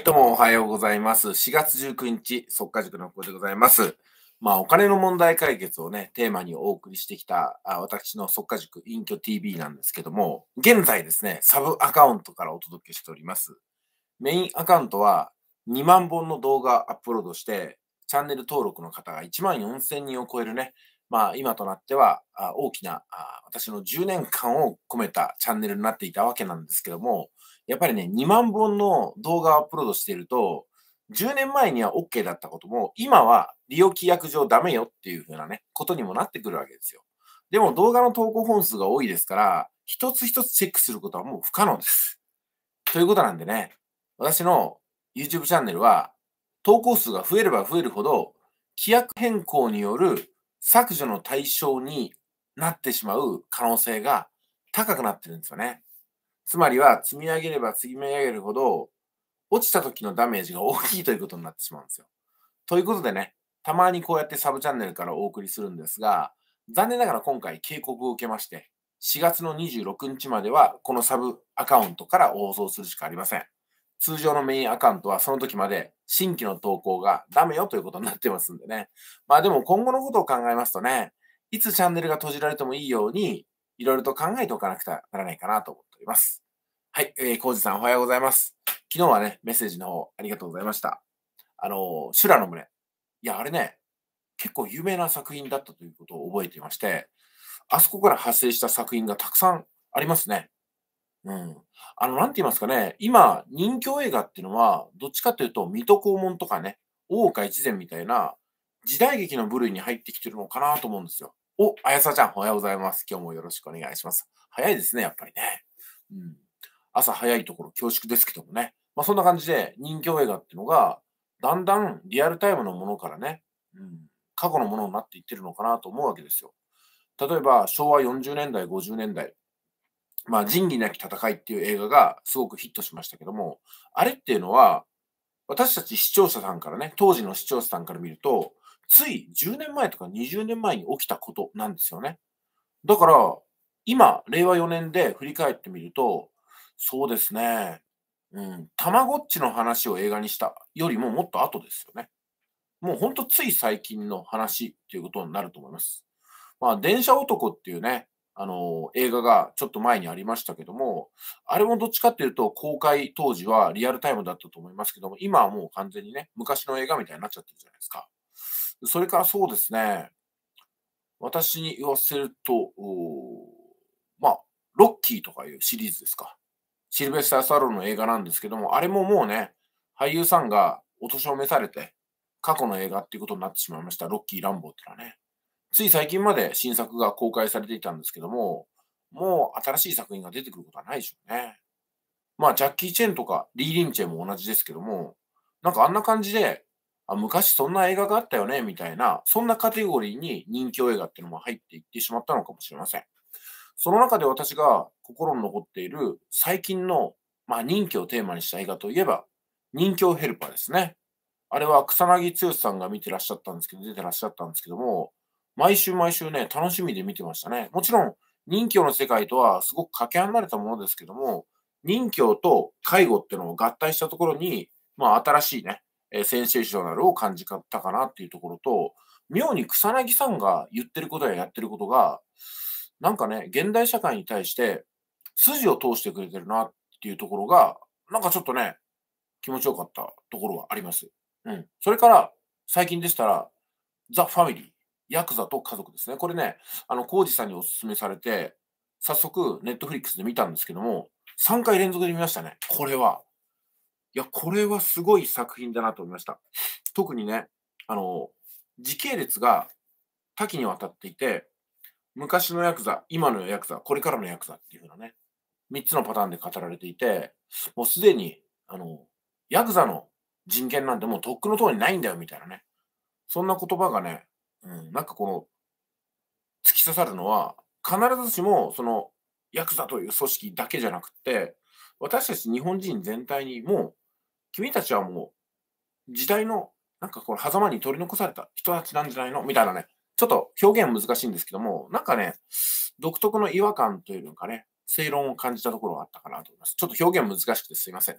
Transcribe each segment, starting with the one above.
い、どうもおはようございます。4月19日、速稼塾の福でございます。まあ、お金の問題解決をね、テーマにお送りしてきた、あ私の速稼塾隠居 TV なんですけども、現在ですね、サブアカウントからお届けしております。メインアカウントは2万本の動画アップロードして、チャンネル登録の方が1万4000人を超えるね、まあ、今となっては大きな私の10年間を込めたチャンネルになっていたわけなんですけども、やっぱりね、2万本の動画をアップロードしてると、10年前には OK だったことも、今は利用規約上ダメよっていう風なね、ことにもなってくるわけですよ。でも動画の投稿本数が多いですから、一つ一つチェックすることはもう不可能です。ということなんでね、私の YouTube チャンネルは、投稿数が増えれば増えるほど、規約変更による削除の対象になってしまう可能性が高くなってるんですよね。つまりは積み上げれば積み上げるほど、落ちた時のダメージが大きいということになってしまうんですよ。ということでね、たまにこうやってサブチャンネルからお送りするんですが、残念ながら今回警告を受けまして、4月の26日まではこのサブアカウントから放送するしかありません。通常のメインアカウントはその時まで新規の投稿がダメよということになってますんでね。まあでも今後のことを考えますとね、いつチャンネルが閉じられてもいいように、いろいろと考えておかなくてはならないかなと思っております。はい、えー、コウジさんおはようございます。昨日はね、メッセージの方ありがとうございました。あの、修羅の胸。いや、あれね、結構有名な作品だったということを覚えていまして、あそこから発生した作品がたくさんありますね。うん。あの、なんて言いますかね、今、人気映画っていうのは、どっちかというと、水戸黄門とかね、大岡越前みたいな時代劇の部類に入ってきてるのかなと思うんですよ。お、あやさちゃん、おはようございます。今日もよろしくお願いします。早いですね、やっぱりね。うん、朝早いところ恐縮ですけどもね。まあ、そんな感じで人形映画っていうのが、だんだんリアルタイムのものからね、うん、過去のものになっていってるのかなと思うわけですよ。例えば、昭和40年代、50年代、まあ、仁義なき戦いっていう映画がすごくヒットしましたけども、あれっていうのは、私たち視聴者さんからね、当時の視聴者さんから見ると、つい10年前とか20年前に起きたことなんですよね。だから、今、令和4年で振り返ってみると、そうですね、うん、たまごっちの話を映画にしたよりももっと後ですよね。もうほんとつい最近の話っていうことになると思います。まあ、電車男っていうね、あの、映画がちょっと前にありましたけども、あれもどっちかっていうと、公開当時はリアルタイムだったと思いますけども、今はもう完全にね、昔の映画みたいになっちゃってるじゃないですか。それからそうですね、私に言わせると、まあ、ロッキーとかいうシリーズですか。シルベスター・スタローの映画なんですけども、あれももうね、俳優さんがお年を召されて、過去の映画っていうことになってしまいました。ロッキー・ランボーっていうのはね。つい最近まで新作が公開されていたんですけども、もう新しい作品が出てくることはないでしょうね。まあ、ジャッキー・チェンとかリー・リンチェンも同じですけども、なんかあんな感じで、あ昔そんな映画があったよね、みたいな、そんなカテゴリーに人気映画っていうのも入っていってしまったのかもしれません。その中で私が心に残っている最近の、まあ、任期をテーマにした映画といえば、任をヘルパーですね。あれは草薙剛さんが見てらっしゃったんですけど、出てらっしゃったんですけども、毎週毎週ね、楽しみで見てましたね。もちろん、任教の世界とはすごくかけ離れたものですけども、任教と介護っていうのを合体したところに、まあ、新しいね、えー、センセーショナルを感じたかなっていうところと、妙に草薙さんが言ってることややってることが、なんかね、現代社会に対して筋を通してくれてるなっていうところが、なんかちょっとね、気持ちよかったところはあります。うん。それから、最近でしたら、ザ・ファミリー、ヤクザと家族ですね。これね、あの、コウジさんにお勧めされて、早速、ネットフリックスで見たんですけども、3回連続で見ましたね。これは。いや、これはすごい作品だなと思いました。特にね、あの、時系列が多岐にわたっていて、昔のヤクザ、今のヤクザ、これからのヤクザっていう風なね、3つのパターンで語られていて、もうすでに、あの、ヤクザの人権なんてもうとっくの通にないんだよみたいなね。そんな言葉がね、うん、なんかこの、突き刺さるのは、必ずしも、その、ヤクザという組織だけじゃなくて、私たち日本人全体にもう、君たちはもう、時代の、なんかこの狭間に取り残された人たちなんじゃないのみたいなね。ちょっと表現難しいんですけども、なんかね、独特の違和感というのかね、正論を感じたところがあったかなと思います。ちょっと表現難しくてすいません。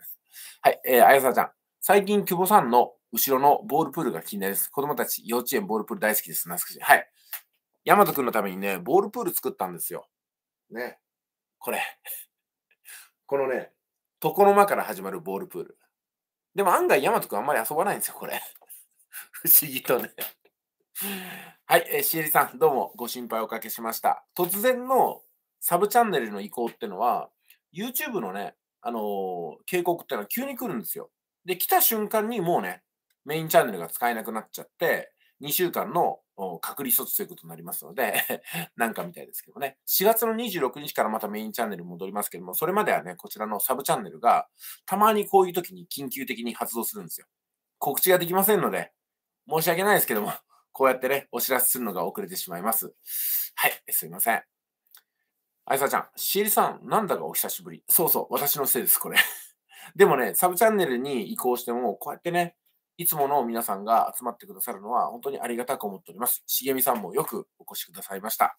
はい、えー、あやさちゃん。最近、久保さんの後ろのボールプールが気になります。子供たち、幼稚園ボールプール大好きです。懐かしい。はい。ヤマト君のためにね、ボールプール作ったんですよ。ね。これ。このね、床の間から始まるボールプール。でも案外、ヤマト君あんまり遊ばないんですよ、これ。不思議とね。はい、えー、しえりさん、どうもご心配おかけしました。突然のサブチャンネルの移行ってのは、YouTube のね、あのー、警告ってのは急に来るんですよ。で、来た瞬間にもうね、メインチャンネルが使えなくなっちゃって、2週間の隔離措置ということになりますので なんかみたいですけどね。4月の26日からまたメインチャンネル戻りますけども、それまではね、こちらのサブチャンネルが、たまにこういう時に緊急的に発動するんですよ。告知ができませんので、申し訳ないですけどもこうやってね、お知らせするのが遅れてしまいます。はい、すいません。あいさちゃん、しえりさん、なんだかお久しぶり。そうそう、私のせいです、これ。でもね、サブチャンネルに移行しても、こうやってね、いつもの皆さんが集まってくださるのは本当にありがたく思っております。しげみさんもよくお越しくださいました。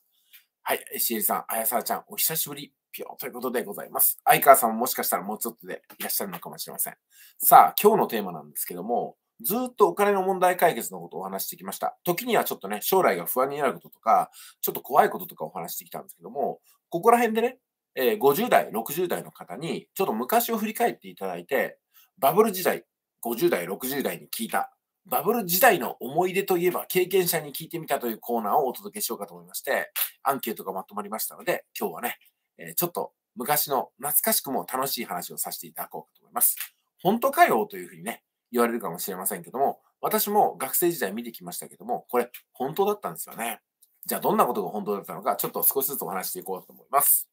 はい、しえりさん、あやさちゃん、お久しぶり。ぴょということでございます。相川さんももしかしたらもうちょっとでいらっしゃるのかもしれません。さあ、今日のテーマなんですけども、ずっとお金の問題解決のことをお話してきました。時にはちょっとね、将来が不安になることとか、ちょっと怖いこととかお話してきたんですけども、ここら辺でね、えー、50代、60代の方に、ちょっと昔を振り返っていただいて、バブル時代、50代、60代に聞いた、バブル時代の思い出といえば経験者に聞いてみたというコーナーをお届けしようかと思いまして、アンケートがまとまりましたので、今日はね、えー、ちょっと昔の懐かしくも楽しい話をさせていただこうかと思います。本当かよというふうにね、言われるかもしれませんけども、私も学生時代見てきましたけども、これ本当だったんですよね。じゃあどんなことが本当だったのか、ちょっと少しずつお話していこうと思います。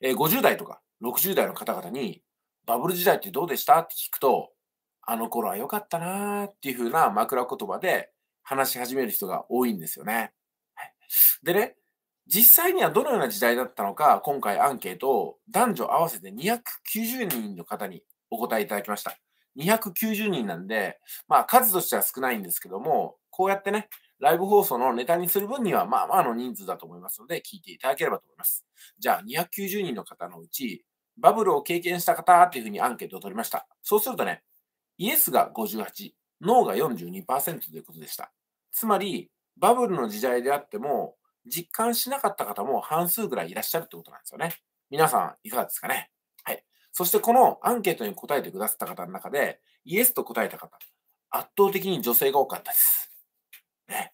えー、50代とか60代の方々に、バブル時代ってどうでしたって聞くと、あの頃は良かったなーっていう風な枕言葉で話し始める人が多いんですよね。でね、実際にはどのような時代だったのか、今回アンケートを男女合わせて290人の方にお答えいただきました。290人なんで、まあ数としては少ないんですけども、こうやってね、ライブ放送のネタにする分には、まあまあの人数だと思いますので、聞いていただければと思います。じゃあ、290人の方のうち、バブルを経験した方っていうふうにアンケートを取りました。そうするとね、イエスが58、ノーが42%ということでした。つまり、バブルの時代であっても、実感しなかった方も半数ぐらいいらっしゃるってことなんですよね。皆さん、いかがですかねそしてこのアンケートに答えてくださった方の中で、イエスと答えた方、圧倒的に女性が多かったです。ね。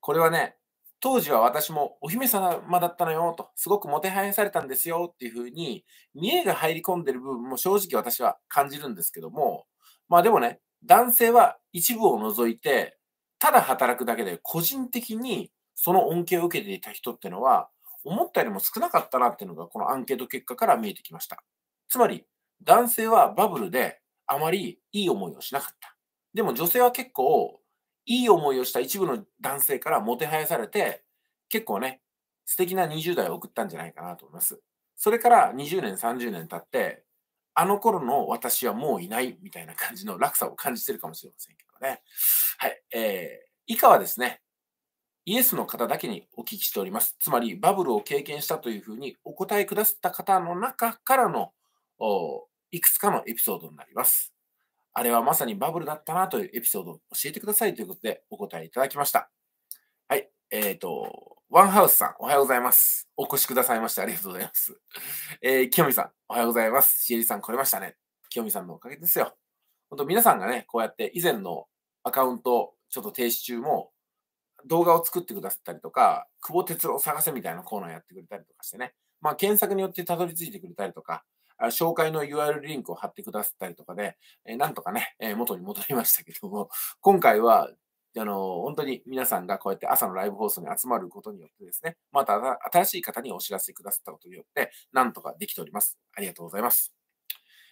これはね、当時は私もお姫様だったのよと、すごくもてはやされたんですよっていうふうに、見栄が入り込んでる部分も正直私は感じるんですけども、まあでもね、男性は一部を除いて、ただ働くだけで個人的にその恩恵を受けていた人ってのは、思ったよりも少なかったなっていうのが、このアンケート結果から見えてきました。つまり、男性はバブルであまりいい思いをしなかった。でも女性は結構、いい思いをした一部の男性からもてはやされて、結構ね、素敵な20代を送ったんじゃないかなと思います。それから20年、30年経って、あの頃の私はもういないみたいな感じの落差を感じてるかもしれませんけどね。はい。えー、以下はですね、イエスの方だけにお聞きしております。つまり、バブルを経験したというふうにお答えくださった方の中からのいくつかのエピソードになります。あれはまさにバブルだったなというエピソードを教えてくださいということでお答えいただきました。はい。えっ、ー、と、ワンハウスさん、おはようございます。お越しくださいましてありがとうございます。えー、きよみさん、おはようございます。しえりさん来れましたね。きよみさんのおかげですよ。本当皆さんがね、こうやって以前のアカウントちょっと停止中も動画を作ってくださったりとか、久保哲郎探せみたいなコーナーやってくれたりとかしてね、まあ、検索によってたどり着いてくれたりとか、紹介の URL リンクを貼ってくださったりとかで、えなんとかね、え元に戻りましたけども、今回は、あの、本当に皆さんがこうやって朝のライブ放送に集まることによってですね、また新しい方にお知らせくださったことによって、なんとかできております。ありがとうございます。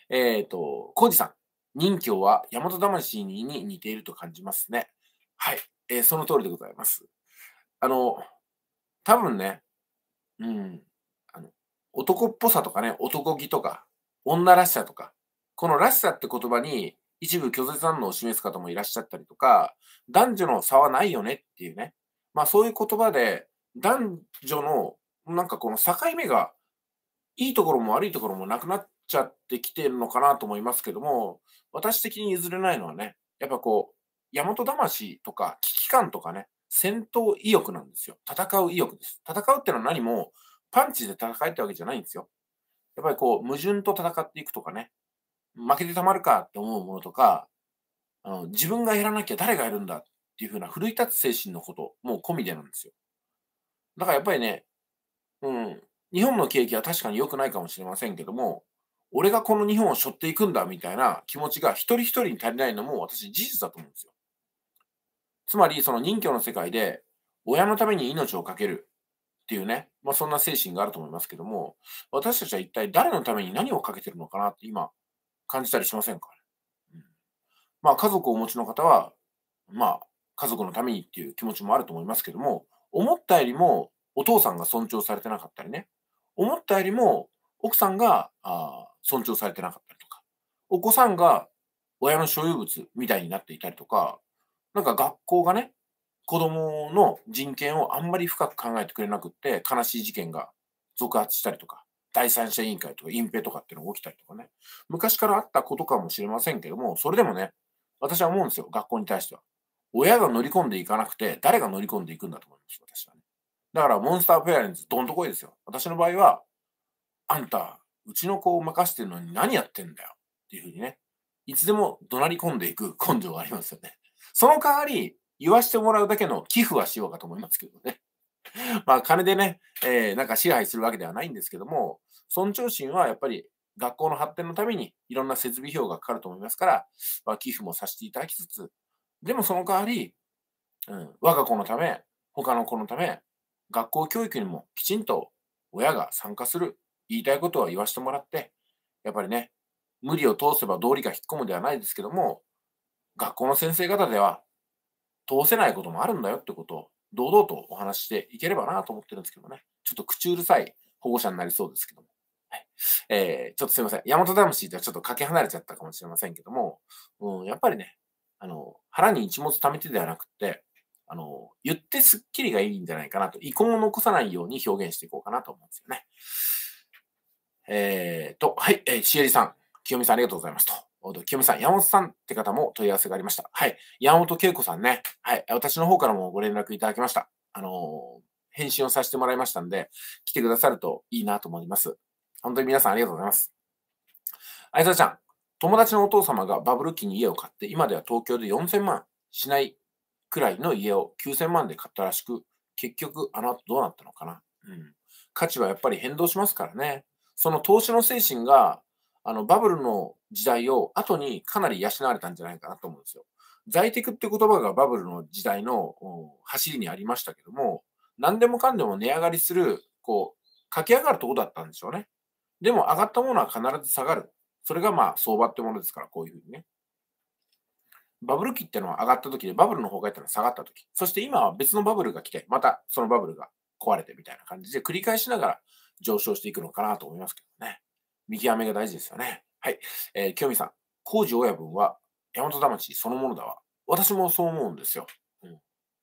えっ、ー、と、コージさん、任侠は大和魂に似ていると感じますね。はい、えー、その通りでございます。あの、多分ね、うん、男っぽさとかね、男気とか、女らしさとか、このらしさって言葉に一部拒絶反応を示す方もいらっしゃったりとか、男女の差はないよねっていうね、まあそういう言葉で、男女のなんかこの境目がいいところも悪いところもなくなっちゃってきてるのかなと思いますけども、私的に譲れないのはね、やっぱこう、大和魂とか危機感とかね、戦闘意欲なんですよ。戦う意欲です。戦うってのは何も、パンチで戦えたわけじゃないんですよ。やっぱりこう、矛盾と戦っていくとかね、負けてたまるかって思うものとか、あの自分がやらなきゃ誰がやるんだっていうふうな奮い立つ精神のこともう込みでなんですよ。だからやっぱりね、うん、日本の景気は確かに良くないかもしれませんけども、俺がこの日本を背負っていくんだみたいな気持ちが一人一人に足りないのも私事実だと思うんですよ。つまりその任居の世界で親のために命を懸けるっていうね、まあ、そんな精神があると思いますけども、私たちは一体誰のために何をかけてるのかなって今感じたりしませんか、うん、まあ家族をお持ちの方は、まあ家族のためにっていう気持ちもあると思いますけども、思ったよりもお父さんが尊重されてなかったりね、思ったよりも奥さんがあ尊重されてなかったりとか、お子さんが親の所有物みたいになっていたりとか、なんか学校がね、子供の人権をあんまり深く考えてくれなくって、悲しい事件が続発したりとか、第三者委員会とか隠蔽とかっていうのが起きたりとかね。昔からあったことかもしれませんけども、それでもね、私は思うんですよ、学校に対しては。親が乗り込んでいかなくて、誰が乗り込んでいくんだと思います、私はね。だから、モンスターペアレンツ、どんとこいですよ。私の場合は、あんた、うちの子を任してるのに何やってんだよ。っていうふうにね、いつでも怒鳴り込んでいく根性がありますよね。その代わり、言わしてもらうだけの寄付はしようかと思いますけどね。まあ、金でね、えー、なんか支配するわけではないんですけども、尊重心はやっぱり学校の発展のためにいろんな設備費用がかかると思いますから、まあ、寄付もさせていただきつつ、でもその代わり、うん、我が子のため、他の子のため、学校教育にもきちんと親が参加する、言いたいことは言わせてもらって、やっぱりね、無理を通せば道理が引っ込むではないですけども、学校の先生方では通せないこともあるんだよってことを堂々とお話ししていければなと思ってるんですけどね。ちょっと口うるさい保護者になりそうですけども。はい、えー、ちょっとすいません。大和魂とはちょっとかけ離れちゃったかもしれませんけども、うん、やっぱりね、あの、腹に一物貯めてではなくて、あの、言ってすっきりがいいんじゃないかなと、遺恨を残さないように表現していこうかなと思うんですよね。えーと、はい、えー、しえりさん、清美さんありがとうございますと。キムさん、山本さんって方も問い合わせがありました。はい。山本恵子さんね。はい。私の方からもご連絡いただきました。あのー、返信をさせてもらいましたんで、来てくださるといいなと思います。本当に皆さんありがとうございます。あいさちゃん、友達のお父様がバブル期に家を買って、今では東京で4000万しないくらいの家を9000万で買ったらしく、結局、あの後どうなったのかな。うん。価値はやっぱり変動しますからね。その投資の精神があの、バブルの時代を後にかなり養われたんじゃないかなと思うんですよ。在宅って言葉がバブルの時代の走りにありましたけども、何でもかんでも値上がりする、こう、駆け上がるとこだったんでしょうね。でも上がったものは必ず下がる。それがまあ相場ってものですから、こういうふうにね。バブル期ってのは上がった時で、バブルの崩壊ってのは下がった時。そして今は別のバブルが来て、またそのバブルが壊れてみたいな感じで繰り返しながら上昇していくのかなと思いますけどね。見極めが大事ですよね。はい。えー、清美さん、工事親分は大和田町そのものだわ。私もそう思うんですよ。うん。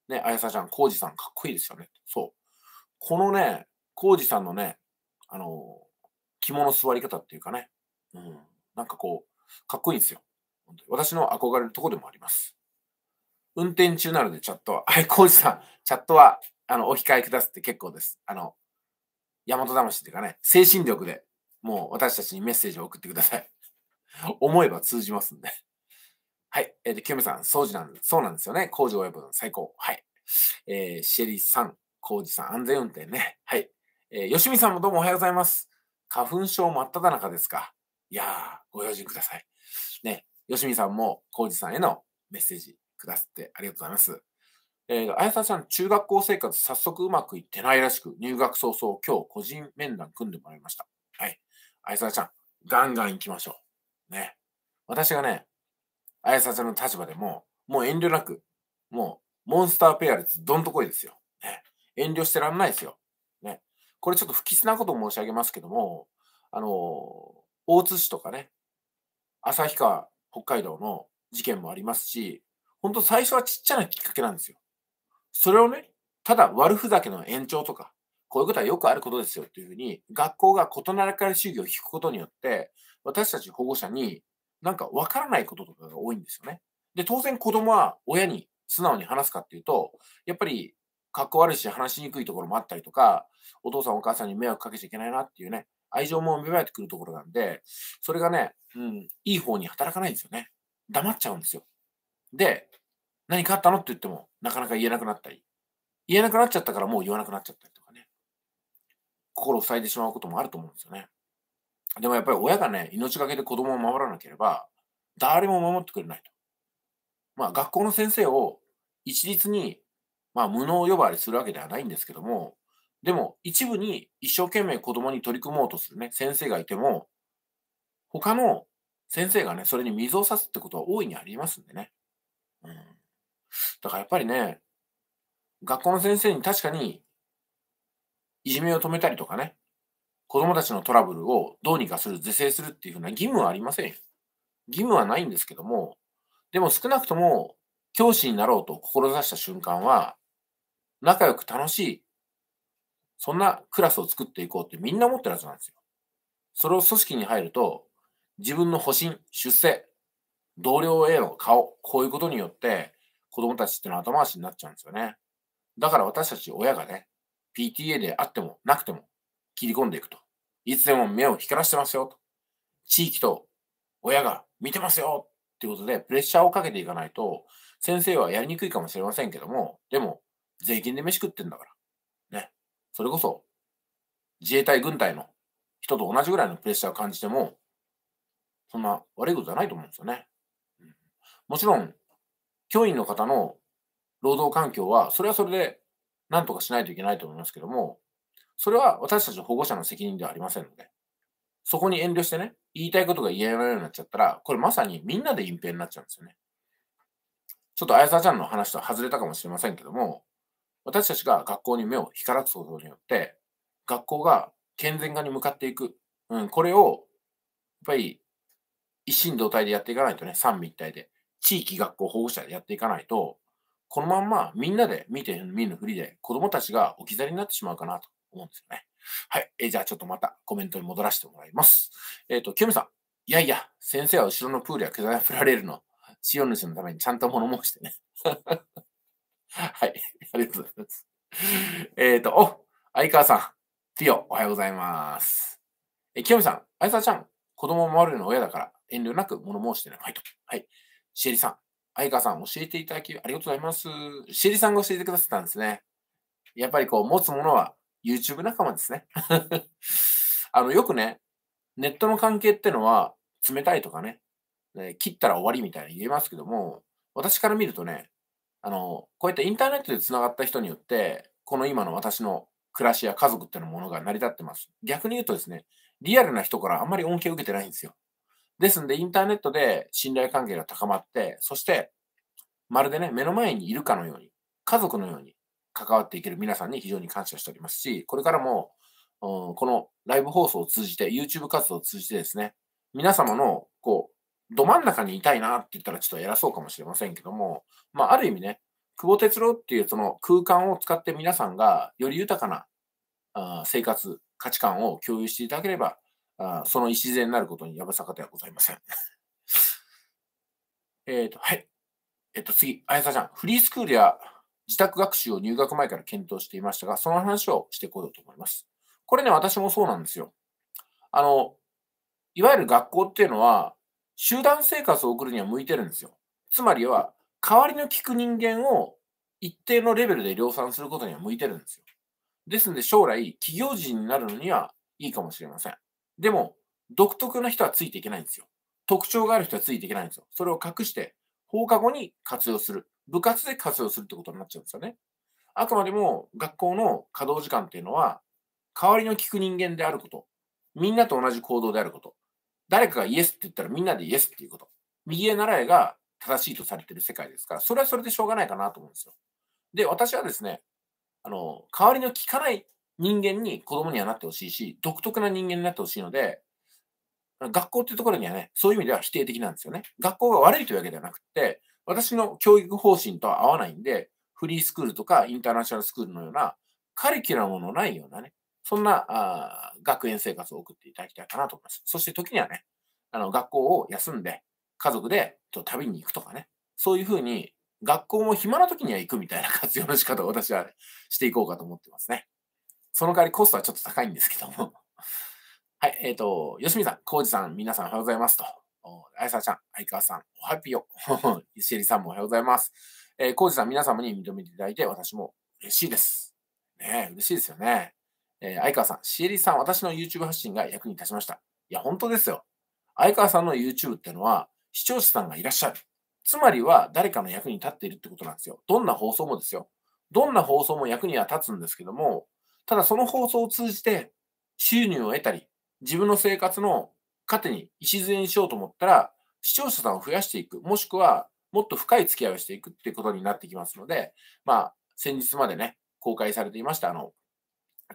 ね、あやさちゃん、工事さん、かっこいいですよね。そう。このね、工事さんのね、あの、肝の座り方っていうかね、うん。なんかこう、かっこいいんですよ。私の憧れるとこでもあります。運転中なのでチャットは、はい、コーさん、チャットは、あの、お控えくださって結構です。あの、大和魂っていうかね、精神力でもう私たちにメッセージを送ってください。思えば通じますんで。はい。えー、で、清ムさん、掃除なん、そうなんですよね。工場親分、最高。はい。えー、シェリーさん、工事さん、安全運転ね。はい。えー、しみさんもどうもおはようございます。花粉症真っ只中ですか。いやー、ご用心ください。ね、しみさんも工事さんへのメッセージくださってありがとうございます。えー、あやささん、中学校生活、早速うまくいってないらしく、入学早々、今日個人面談組んでもらいました。はい。あやさちゃん、ガンガン行きましょう。ね。私がね、あやさちゃんの立場でも、もう遠慮なく、もう、モンスターペアレス、どんとこいですよ。ね。遠慮してらんないですよ。ね。これちょっと不吉なことを申し上げますけども、あの、大津市とかね、旭川、北海道の事件もありますし、本当最初はちっちゃなきっかけなんですよ。それをね、ただ悪ふざけの延長とか、こういうことはよくあることですよというふうに、学校が異なるから主義を引くことによって、私たち保護者になんかわからないこととかが多いんですよね。で、当然子供は親に素直に話すかっていうと、やっぱり格好悪いし話しにくいところもあったりとか、お父さんお母さんに迷惑かけちゃいけないなっていうね、愛情も芽生えてくるところなんで、それがね、うん、いい方に働かないんですよね。黙っちゃうんですよ。で、何かあったのって言っても、なかなか言えなくなったり、言えなくなっちゃったからもう言わなくなっちゃったり心を塞いでしまうこともあると思うんですよね。でもやっぱり親がね、命がけで子供を守らなければ、誰も守ってくれないと。まあ学校の先生を一律に、まあ無能呼ばわりするわけではないんですけども、でも一部に一生懸命子供に取り組もうとするね、先生がいても、他の先生がね、それに水を差すってことは大いにありますんでね。うん。だからやっぱりね、学校の先生に確かにいじめを止めたりとかね、子供たちのトラブルをどうにかする、是正するっていうふうな義務はありません義務はないんですけども、でも少なくとも教師になろうと志した瞬間は、仲良く楽しい、そんなクラスを作っていこうってみんな思ってるはずなんですよ。それを組織に入ると、自分の保身、出世、同僚への顔、こういうことによって、子供たちってのは後回しになっちゃうんですよね。だから私たち親がね、PTA であってもなくても切り込んでいくと。いつでも目を光らせてますよと。地域と親が見てますよっていうことでプレッシャーをかけていかないと、先生はやりにくいかもしれませんけども、でも税金で飯食ってんだから。ね。それこそ自衛隊軍隊の人と同じぐらいのプレッシャーを感じても、そんな悪いことじゃないと思うんですよね。うん、もちろん、教員の方の労働環境は、それはそれでなんとかしないといけないと思いますけども、それは私たち保護者の責任ではありませんので、そこに遠慮してね、言いたいことが言えないようになっちゃったら、これまさにみんなで隠蔽になっちゃうんですよね。ちょっと綾沢ちゃんの話とは外れたかもしれませんけども、私たちが学校に目を光らすことによって、学校が健全化に向かっていく。うん、これを、やっぱり、一心同体でやっていかないとね、三位一体で、地域、学校、保護者でやっていかないと、このまんまみんなで見て見ぬふりで子供たちが置き去りになってしまうかなと思うんですよね。はい。えじゃあちょっとまたコメントに戻らせてもらいます。えっ、ー、と、清美さん。いやいや、先生は後ろのプールや下振られるの、使用主のためにちゃんと物申してね。はい。ありがとうございます。えっと、お、相川さん。ティオ、おはようございます。え、清美さん。相沢ちゃん。子供を守るの親だから遠慮なく物申してね。はいと。はい。シエリさん。相川さん、教えていただきありがとうございます。シエリさんが教えてくださったんですね。やっぱりこう、持つものは YouTube 仲間ですね。あの、よくね、ネットの関係ってのは、冷たいとかね、ね切ったら終わりみたいに言えますけども、私から見るとね、あの、こうやってインターネットで繋がった人によって、この今の私の暮らしや家族ってのものが成り立ってます。逆に言うとですね、リアルな人からあんまり恩恵を受けてないんですよ。ですんで、インターネットで信頼関係が高まって、そして、まるでね、目の前にいるかのように、家族のように関わっていける皆さんに非常に感謝しておりますし、これからも、このライブ放送を通じて、YouTube 活動を通じてですね、皆様の、こう、ど真ん中にいたいなって言ったらちょっと偉そうかもしれませんけども、まあ、ある意味ね、久保哲郎っていうその空間を使って皆さんがより豊かな生活、価値観を共有していただければ、あその礎になることにやぶさかではございません。えっと、はい。えっ、ー、と、次、あやさちゃん。フリースクールや自宅学習を入学前から検討していましたが、その話をしてこようと思います。これね、私もそうなんですよ。あの、いわゆる学校っていうのは、集団生活を送るには向いてるんですよ。つまりは、代わりの聞く人間を一定のレベルで量産することには向いてるんですよ。ですので、将来、企業人になるのにはいいかもしれません。でも、独特な人はついていけないんですよ。特徴がある人はついていけないんですよ。それを隠して、放課後に活用する。部活で活用するってことになっちゃうんですよね。あくまでも学校の稼働時間っていうのは、代わりの聞く人間であること。みんなと同じ行動であること。誰かがイエスって言ったらみんなでイエスっていうこと。右へ習いが正しいとされてる世界ですから、それはそれでしょうがないかなと思うんですよ。で、私はですね、あの、代わりの聞かない人間に子供にはなってほしいし、独特な人間になってほしいので、学校っていうところにはね、そういう意味では否定的なんですよね。学校が悪いというわけではなくて、私の教育方針とは合わないんで、フリースクールとかインターナショナルスクールのようなカリキュラムのないようなね、そんなあ学園生活を送っていただきたいかなと思います。そして時にはね、あの学校を休んで、家族でと旅に行くとかね、そういうふうに学校も暇な時には行くみたいな活用の仕方を私は、ね、していこうかと思ってますね。その代わりコストはちょっと高いんですけども。はい、えっ、ー、と、吉見さん、浩二さん、皆さんおはようございますと。あやさちゃん、相川さん、おはぴよ。し りさんもおはようございます。えー、浩二さん、皆様に認めていただいて、私も嬉しいです。ねえ、嬉しいですよね。えー、相川さん、シエリさん、私の YouTube 発信が役に立ちました。いや、本当ですよ。相川さんの YouTube ってのは、視聴者さんがいらっしゃる。つまりは、誰かの役に立っているってことなんですよ。どんな放送もですよ。どんな放送も役には立つんですけども、ただその放送を通じて収入を得たり、自分の生活の糧に礎にしようと思ったら、視聴者さんを増やしていく、もしくはもっと深い付き合いをしていくっていうことになってきますので、まあ、先日までね、公開されていました、あの、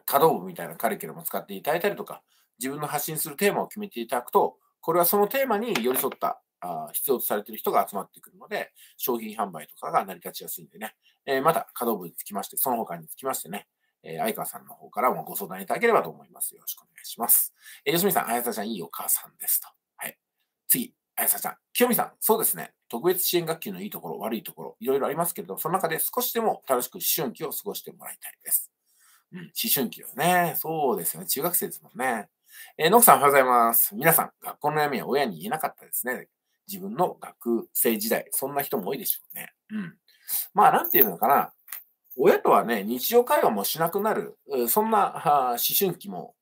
可動部みたいなカリキュラムを使っていただいたりとか、自分の発信するテーマを決めていただくと、これはそのテーマに寄り添ったあ必要とされている人が集まってくるので、商品販売とかが成り立ちやすいんでね、えー、また可動部につきまして、その他につきましてね、えー、相川さんの方からもご相談いただければと思います。よろしくお願いします。えー、吉見さん、あやさちゃん、いいお母さんですと。はい。次、あやさちゃん。清美さん、そうですね。特別支援学級のいいところ、悪いところ、いろいろありますけれど、その中で少しでも楽しく思春期を過ごしてもらいたいです。うん、思春期よね。そうですよね。中学生ですもんね。えー、ノクさん、おはようございます。皆さん、学校の悩みは親に言えなかったですね。自分の学生時代、そんな人も多いでしょうね。うん。まあ、なんていうのかな。親とはね、日常会話もしなくなる、そんな思春期も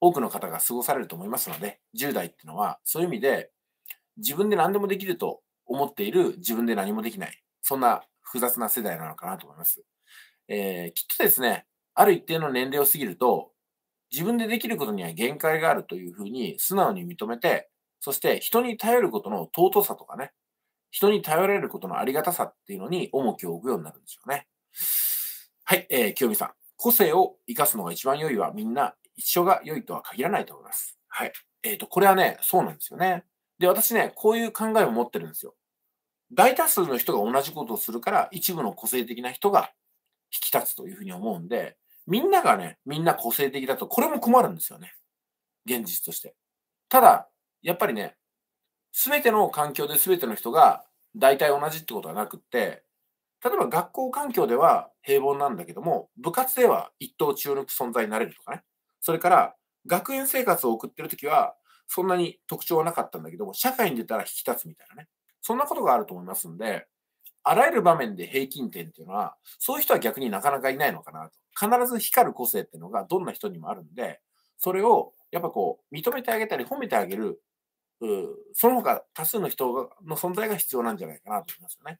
多くの方が過ごされると思いますので、10代っていうのは、そういう意味で、自分で何でもできると思っている自分で何もできない、そんな複雑な世代なのかなと思います。えー、きっとですね、ある一定の年齢を過ぎると、自分でできることには限界があるというふうに素直に認めて、そして人に頼ることの尊さとかね、人に頼られることのありがたさっていうのに重きを置くようになるんでしょうね。はい、えー、清美さん。個性を生かすのが一番良いは、みんな一緒が良いとは限らないと思います。はい。えっ、ー、と、これはね、そうなんですよね。で、私ね、こういう考えを持ってるんですよ。大多数の人が同じことをするから、一部の個性的な人が引き立つというふうに思うんで、みんながね、みんな個性的だと、これも困るんですよね。現実として。ただ、やっぱりね、すべての環境で全ての人が大体同じってことはなくって、例えば学校環境では平凡なんだけども、部活では一等中の存在になれるとかね。それから、学園生活を送ってるときは、そんなに特徴はなかったんだけども、社会に出たら引き立つみたいなね。そんなことがあると思いますんで、あらゆる場面で平均点っていうのは、そういう人は逆になかなかいないのかなと。必ず光る個性っていうのがどんな人にもあるんで、それをやっぱこう、認めてあげたり褒めてあげる、うその他多数の人の存在が必要なんじゃないかなと思いますよね。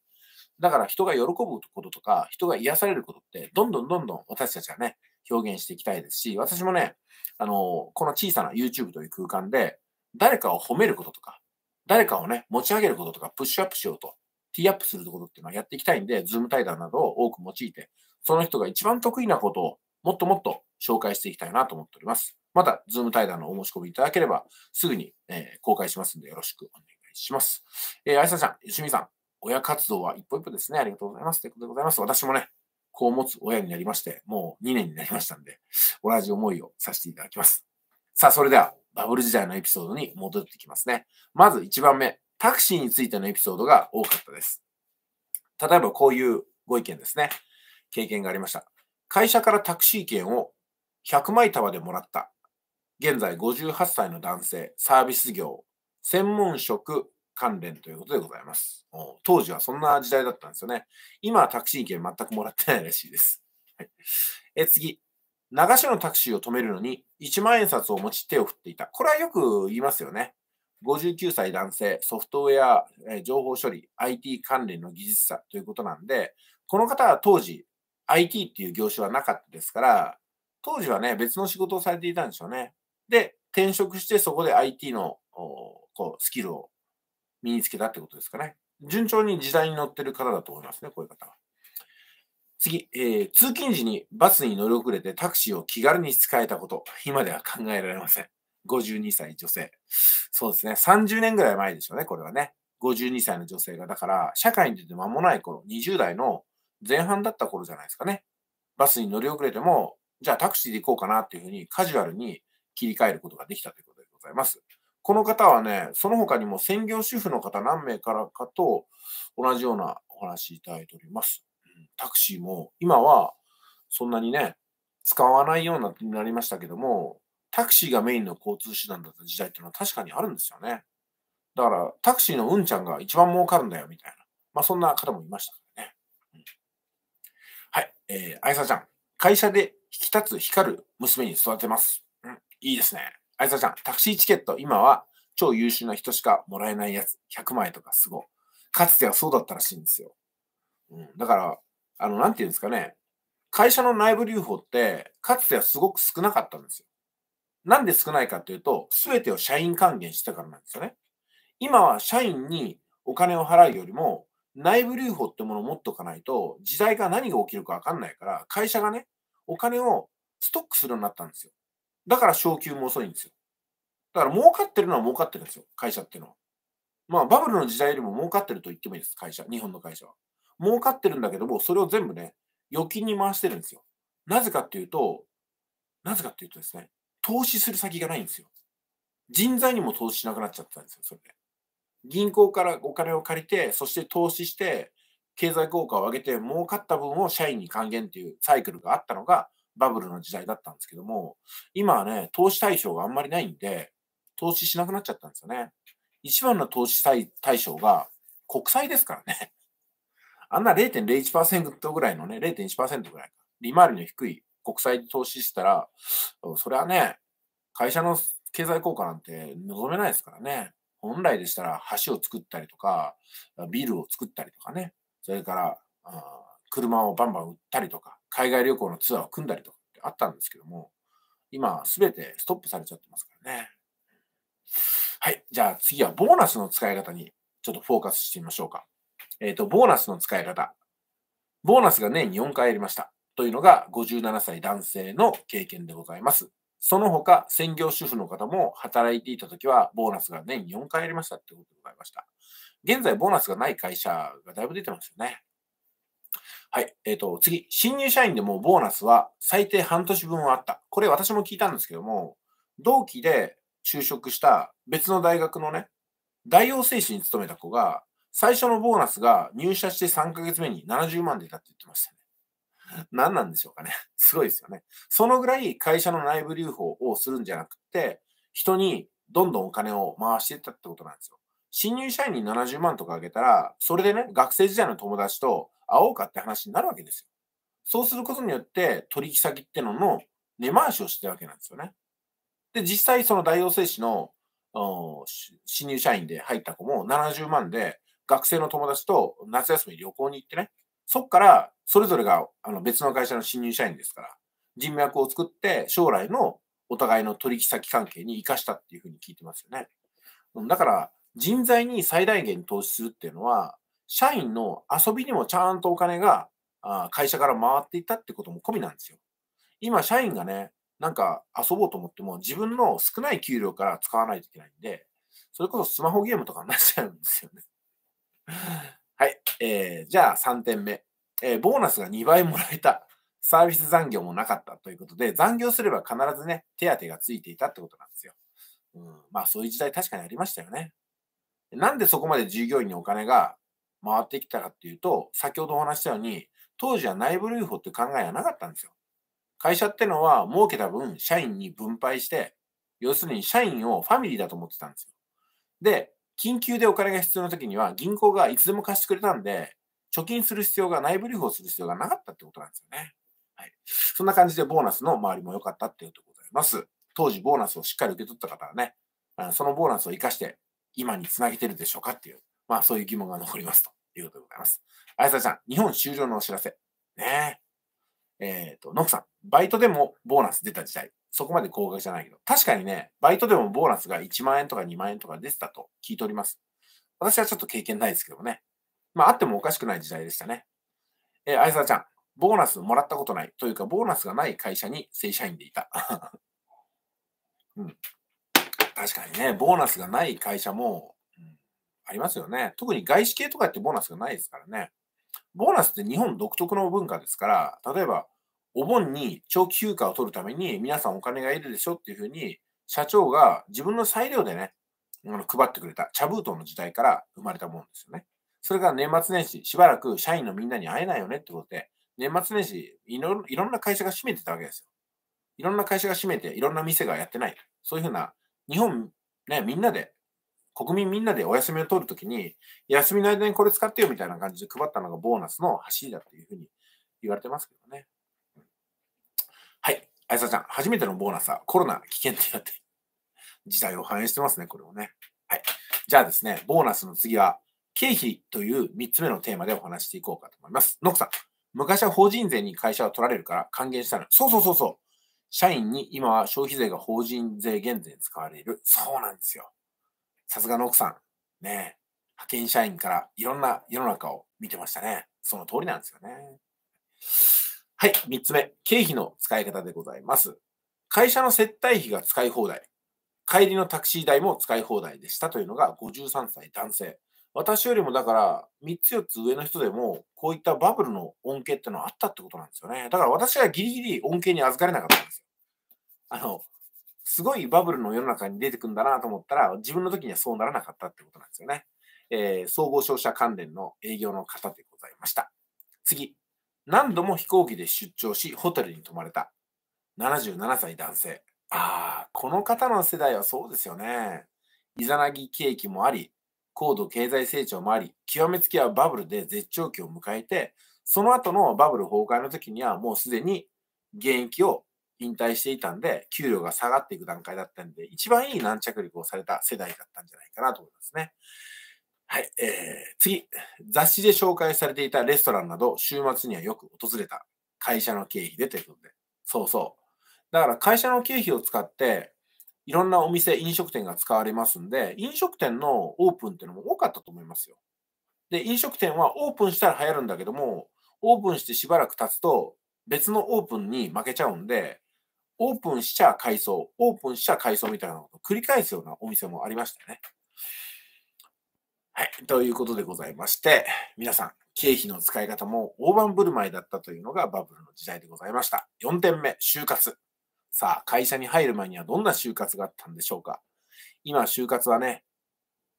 だから人が喜ぶこととか、人が癒されることって、どんどんどんどん私たちはね、表現していきたいですし、私もね、あの、この小さな YouTube という空間で、誰かを褒めることとか、誰かをね、持ち上げることとか、プッシュアップしようと、ティーアップすることっていうのはやっていきたいんで、ズーム対談などを多く用いて、その人が一番得意なことをもっともっと紹介していきたいなと思っております。また、ズーム対談のお申し込みいただければ、すぐに、えー、公開しますんで、よろしくお願いします。えー、あいさちゃん、吉見さん、親活動は一歩一歩ですね。ありがとうございます。ということでございます。私もね、子を持つ親になりまして、もう2年になりましたんで、同じ思いをさせていただきます。さあ、それでは、バブル時代のエピソードに戻ってきますね。まず1番目、タクシーについてのエピソードが多かったです。例えばこういうご意見ですね。経験がありました。会社からタクシー券を100枚束でもらった。現在58歳の男性、サービス業、専門職、関連ということでございます。当時はそんな時代だったんですよね。今はタクシー券全くもらってないらしいです。はい、え次。流しのタクシーを止めるのに1万円札を持ち手を振っていた。これはよく言いますよね。59歳男性、ソフトウェア、え情報処理、IT 関連の技術者ということなんで、この方は当時、IT っていう業種はなかったですから、当時はね、別の仕事をされていたんでしょうね。で、転職してそこで IT のこうスキルを身につけたってことですかね。順調に時代に乗ってる方だと思いますね、こういう方は。次、えー、通勤時にバスに乗り遅れてタクシーを気軽に使えたこと、今では考えられません。52歳女性。そうですね、30年ぐらい前でしょうね、これはね。52歳の女性が、だから、社会に出て間もない頃、20代の前半だった頃じゃないですかね。バスに乗り遅れても、じゃあタクシーで行こうかなっていうふうにカジュアルに切り替えることができたということでございます。この方はね、その他にも専業主婦の方何名からかと同じようなお話いただいております。タクシーも今はそんなにね、使わないようになりましたけども、タクシーがメインの交通手段だった時代っていうのは確かにあるんですよね。だから、タクシーのうんちゃんが一番儲かるんだよ、みたいな。まあ、そんな方もいましたからね。はい。えー、あいさちゃん。会社で引き立つ光る娘に育てます。うん、いいですね。いさちゃん、タクシーチケット、今は超優秀な人しかもらえないやつ、100枚とかすごい。かつてはそうだったらしいんですよ。うん、だから、あの、なんていうんですかね、会社の内部留保って、かつてはすごく少なかったんですよ。なんで少ないかっていうと、すべてを社員還元してたからなんですよね。今は社員にお金を払うよりも、内部留保ってものを持っとかないと、時代が何が起きるかわかんないから、会社がね、お金をストックするようになったんですよ。だから昇給も遅いんですよ。だから儲かってるのは儲かってるんですよ、会社っていうのは。まあバブルの時代よりも儲かってると言ってもいいです、会社、日本の会社は。儲かってるんだけども、それを全部ね、預金に回してるんですよ。なぜかっていうと、なぜかっていうとですね、投資する先がないんですよ。人材にも投資しなくなっちゃったんですよ、それで。銀行からお金を借りて、そして投資して、経済効果を上げて、儲かった分を社員に還元っていうサイクルがあったのが、バブルの時代だったんですけども、今はね、投資対象があんまりないんで、投資しなくなっちゃったんですよね。一番の投資対象が国債ですからね。あんな0.01%ぐらいのね、0.1%ぐらい。利回りの低い国債に投資したら、それはね、会社の経済効果なんて望めないですからね。本来でしたら橋を作ったりとか、ビルを作ったりとかね。それから、車をバンバン売ったりとか、海外旅行のツアーを組んだりとかってあったんですけども、今、すべてストップされちゃってますからね。はい。じゃあ次はボーナスの使い方にちょっとフォーカスしてみましょうか。えっ、ー、と、ボーナスの使い方。ボーナスが年に4回やりました。というのが57歳男性の経験でございます。その他、専業主婦の方も働いていたときは、ボーナスが年4回やりましたってことでございました。現在、ボーナスがない会社がだいぶ出てますよね。はい。えっ、ー、と、次。新入社員でもボーナスは最低半年分はあった。これ私も聞いたんですけども、同期で就職した別の大学のね、大王製紙に勤めた子が、最初のボーナスが入社して3ヶ月目に70万出たって言ってましたね。何なんでしょうかね。すごいですよね。そのぐらい会社の内部留保をするんじゃなくて、人にどんどんお金を回していったってことなんですよ。新入社員に70万とかあげたら、それでね、学生時代の友達と会おうかって話になるわけですよ。そうすることによって、取引先ってのの根回しをしてるわけなんですよね。で、実際その大王製紙の新入社員で入った子も70万で学生の友達と夏休み旅行に行ってね、そっからそれぞれがあの別の会社の新入社員ですから、人脈を作って将来のお互いの取引先関係に生かしたっていうふうに聞いてますよね。だから、人材に最大限投資するっていうのは、社員の遊びにもちゃんとお金が会社から回っていたってことも込みなんですよ。今、社員がね、なんか遊ぼうと思っても自分の少ない給料から使わないといけないんで、それこそスマホゲームとかになっちゃうんですよね。はい。えー、じゃあ3点目。えー、ボーナスが2倍もらえた。サービス残業もなかったということで、残業すれば必ずね、手当がついていたってことなんですよ。うん、まあそういう時代確かにありましたよね。なんでそこまで従業員にお金が回ってきたかっていうと、先ほどお話したように、当時は内部留保って考えはなかったんですよ。会社ってのは儲けた分、社員に分配して、要するに社員をファミリーだと思ってたんですよ。で、緊急でお金が必要な時には銀行がいつでも貸してくれたんで、貯金する必要が、内部留保する必要がなかったってことなんですよね。はい。そんな感じでボーナスの周りも良かったっていうことでございます。当時ボーナスをしっかり受け取った方はね、そのボーナスを活かして今につなげてるでしょうかっていう、まあそういう疑問が残りますということでございます。あやさちゃん、日本終了のお知らせ。ねえ。えっ、ー、と、ノクさん、バイトでもボーナス出た時代。そこまで高額じゃないけど、確かにね、バイトでもボーナスが1万円とか2万円とか出てたと聞いております。私はちょっと経験ないですけどもね。まあ、あってもおかしくない時代でしたね。えー、あやさちゃん、ボーナスもらったことない。というか、ボーナスがない会社に正社員でいた。うん。確かにね、ボーナスがない会社も、うん、ありますよね。特に外資系とかってボーナスがないですからね。ボーナスって日本独特の文化ですから、例えば、お盆に長期休暇を取るために皆さんお金がいるでしょっていうふうに、社長が自分の裁量でね、あの配ってくれた茶封筒の時代から生まれたもんですよね。それが年末年始、しばらく社員のみんなに会えないよねってことで、年末年始いろ、いろんな会社が閉めてたわけですよ。いろんな会社が閉めて、いろんな店がやってない。そういうふうな日本、ね、みんなで、国民みんなでお休みを取るときに、休みの間にこれ使ってよみたいな感じで配ったのがボーナスの走りだっていうふうに言われてますけどね。はい。あやさちゃん、初めてのボーナスはコロナ危険ってやって、時代を反映してますね、これをね。はい。じゃあですね、ボーナスの次は、経費という3つ目のテーマでお話していこうかと思います。ノクさん、昔は法人税に会社は取られるから還元したの。そうそうそうそう。社員に今は消費税が法人税減税に使われる。そうなんですよ。さすがの奥さん。ね派遣社員からいろんな世の中を見てましたね。その通りなんですよね。はい、3つ目。経費の使い方でございます。会社の接待費が使い放題。帰りのタクシー代も使い放題でしたというのが53歳男性。私よりもだから、3つ4つ上の人でも、こういったバブルの恩恵ってのはあったってことなんですよね。だから私はギリギリ恩恵に預かれなかったんですよ。あの、すごいバブルの世の中に出てくんだなと思ったら、自分の時にはそうならなかったってことなんですよね。えー、総合商社関連の営業の方でございました。次。何度も飛行機で出張し、ホテルに泊まれた。77歳男性。ああ、この方の世代はそうですよね。イザナギケーキもあり、高度経済成長もあり、極めつきはバブルで絶頂期を迎えて、その後のバブル崩壊の時にはもうすでに現役を引退していたんで、給料が下がっていく段階だったんで、一番いい軟着陸をされた世代だったんじゃないかなと思いますね。はい、えー、次。雑誌で紹介されていたレストランなど、週末にはよく訪れた会社の経費でということで。そうそう。だから会社の経費を使って、いろんなお店、飲食店が使われますんで、飲食店のオープンっていうのも多かったと思いますよ。で、飲食店はオープンしたら流行るんだけども、オープンしてしばらく経つと、別のオープンに負けちゃうんで、オープンしちゃ改装、オープンしちゃ改装みたいなことを繰り返すようなお店もありましたよね。はい。ということでございまして、皆さん、経費の使い方も大盤振る舞いだったというのがバブルの時代でございました。4点目、就活。さあ、会社に入る前にはどんな就活があったんでしょうか今、就活はね、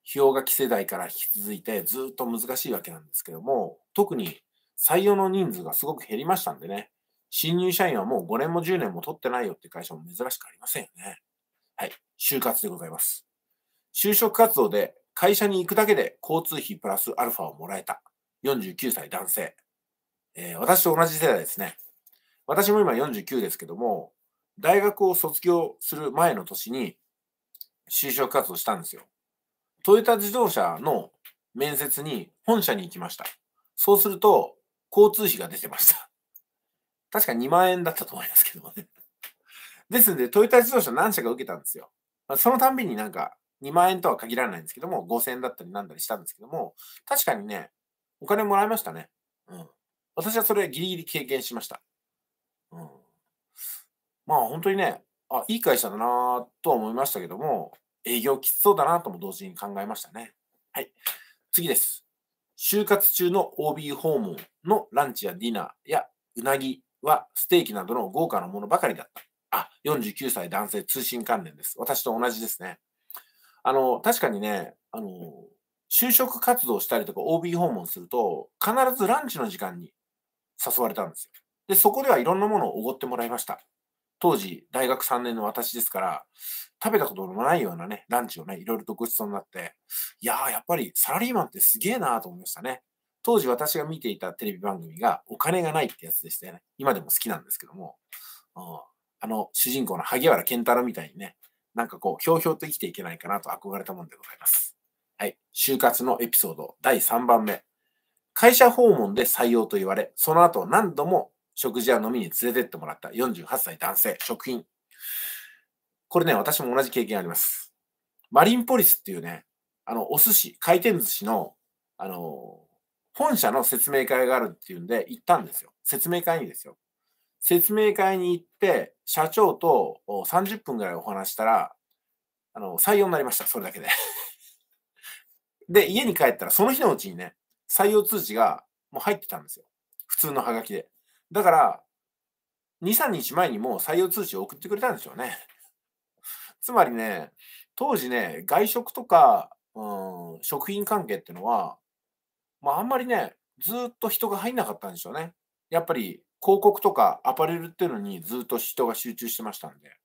氷河期世代から引き続いてずっと難しいわけなんですけども、特に採用の人数がすごく減りましたんでね、新入社員はもう5年も10年も取ってないよって会社も珍しくありませんよね。はい、就活でございます。就職活動で会社に行くだけで交通費プラスアルファをもらえた。49歳男性。えー、私と同じ世代ですね。私も今49ですけども、大学を卒業する前の年に就職活動したんですよ。トヨタ自動車の面接に本社に行きました。そうすると、交通費が出てました。確か2万円だったと思いますけどもね。ですんで、トヨタ自動車何社か受けたんですよ。そのたんびになんか2万円とは限らないんですけども、5000円だったりなんだりしたんですけども、確かにね、お金もらいましたね。うん。私はそれギリギリ経験しました。まあ本当にね、あ、いい会社だなとは思いましたけども、営業きつそうだなとも同時に考えましたね。はい。次です。就活中の OB 訪問のランチやディナーやうなぎはステーキなどの豪華なものばかりだった。あ、49歳男性通信関連です。私と同じですね。あの、確かにね、あの、就職活動したりとか OB 訪問すると、必ずランチの時間に誘われたんですよ。で、そこではいろんなものをおごってもらいました。当時大学3年の私ですから、食べたことのないようなね、ランチをね、いろいろとごちそうになって、いやー、やっぱりサラリーマンってすげえなーと思いましたね。当時私が見ていたテレビ番組がお金がないってやつでしたよね。今でも好きなんですけども、あの、主人公の萩原健太郎みたいにね、なんかこう、ひょうひょうと生きていけないかなと憧れたもんでございます。はい。就活のエピソード第3番目。会社訪問で採用と言われ、その後何度も食事や飲みに連れてってもらった48歳男性、食品。これね、私も同じ経験あります。マリンポリスっていうね、あの、お寿司、回転寿司の、あの、本社の説明会があるっていうんで行ったんですよ。説明会にですよ。説明会に行って、社長と30分ぐらいお話したら、あの、採用になりました。それだけで で、家に帰ったら、その日のうちにね、採用通知がもう入ってたんですよ。普通のハガキで。だから、2、3日前にも採用通知を送ってくれたんですよね。つまりね、当時ね、外食とか、うん、食品関係ってのは、まあ、あんまりね、ずっと人が入んなかったんですよね。やっぱり広告とかアパレルっていうのにずっと人が集中してましたんで。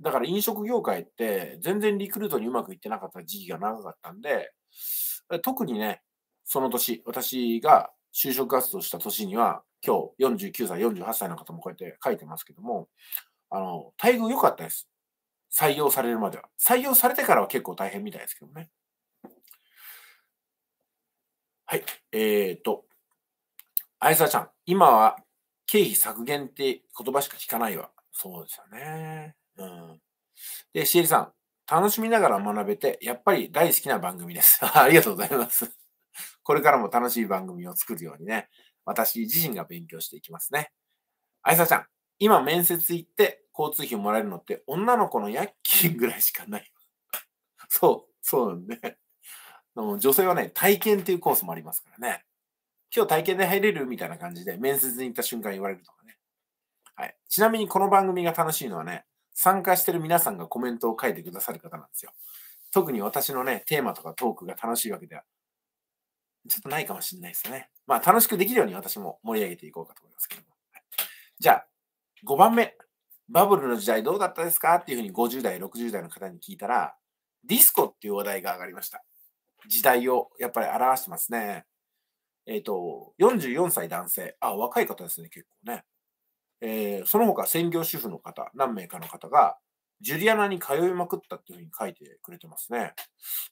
だから飲食業界って全然リクルートにうまくいってなかった時期が長かったんで、特にね、その年、私が就職活動した年には、今日49歳、48歳の方もこうやって書いてますけども、あの、待遇良かったです。採用されるまでは。採用されてからは結構大変みたいですけどね。はい。えっ、ー、と、あやさちゃん、今は経費削減って言葉しか聞かないわ。そうですよね。うん。で、しえりさん、楽しみながら学べて、やっぱり大好きな番組です。ありがとうございます。これからも楽しい番組を作るようにね、私自身が勉強していきますね。あいさちゃん、今面接行って交通費をもらえるのって女の子の夜勤ぐらいしかない。そう、そうなんで、ね。女性はね、体験っていうコースもありますからね。今日体験で入れるみたいな感じで面接に行った瞬間言われるとかね。はい。ちなみにこの番組が楽しいのはね、参加してる皆さんがコメントを書いてくださる方なんですよ。特に私のね、テーマとかトークが楽しいわけではちょっとないかもしれないですね。まあ、楽しくできるように私も盛り上げていこうかと思いますけども。はい、じゃあ、5番目。バブルの時代どうだったですかっていうふうに50代、60代の方に聞いたら、ディスコっていう話題が上がりました。時代をやっぱり表してますね。えっ、ー、と、44歳男性。あ、若い方ですね、結構ね。えー、その他専業主婦の方、何名かの方が、ジュリアナに通いまくったっていうふうに書いてくれてますね。